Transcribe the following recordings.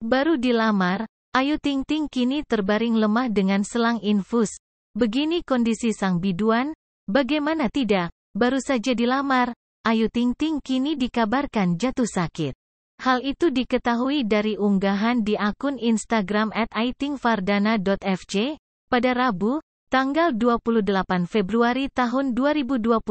Baru dilamar, Ayu Ting Ting kini terbaring lemah dengan selang infus. Begini kondisi sang biduan, bagaimana tidak, baru saja dilamar, Ayu Ting Ting kini dikabarkan jatuh sakit. Hal itu diketahui dari unggahan di akun Instagram at aitingfardana.fc pada Rabu, tanggal 28 Februari tahun 2024.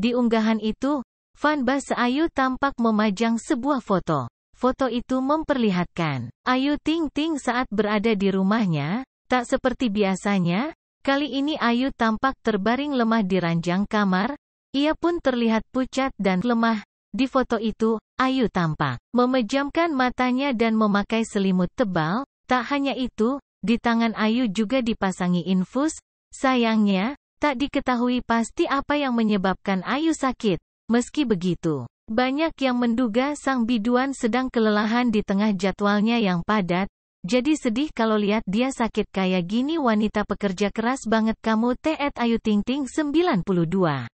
Di unggahan itu, Fanbase Ayu tampak memajang sebuah foto. Foto itu memperlihatkan Ayu Ting Ting saat berada di rumahnya, tak seperti biasanya, kali ini Ayu tampak terbaring lemah di ranjang kamar, ia pun terlihat pucat dan lemah. Di foto itu, Ayu tampak memejamkan matanya dan memakai selimut tebal, tak hanya itu, di tangan Ayu juga dipasangi infus, sayangnya, tak diketahui pasti apa yang menyebabkan Ayu sakit. Meski begitu, banyak yang menduga sang biduan sedang kelelahan di tengah jadwalnya yang padat, jadi sedih kalau lihat dia sakit kayak gini wanita pekerja keras banget kamu Teet Ayu Ting Ting 92.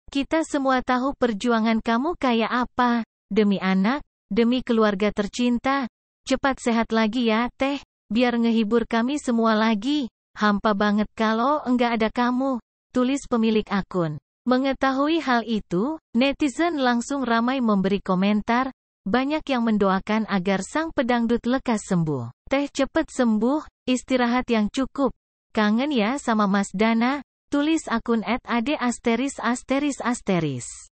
Kita semua tahu perjuangan kamu kayak apa, demi anak, demi keluarga tercinta, cepat sehat lagi ya Teh, biar ngehibur kami semua lagi, hampa banget kalau enggak ada kamu, tulis pemilik akun. Mengetahui hal itu, netizen langsung ramai memberi komentar, banyak yang mendoakan agar sang pedangdut lekas sembuh. Teh cepet sembuh, istirahat yang cukup. Kangen ya sama Mas Dana, tulis akun at asteris asteris asteris.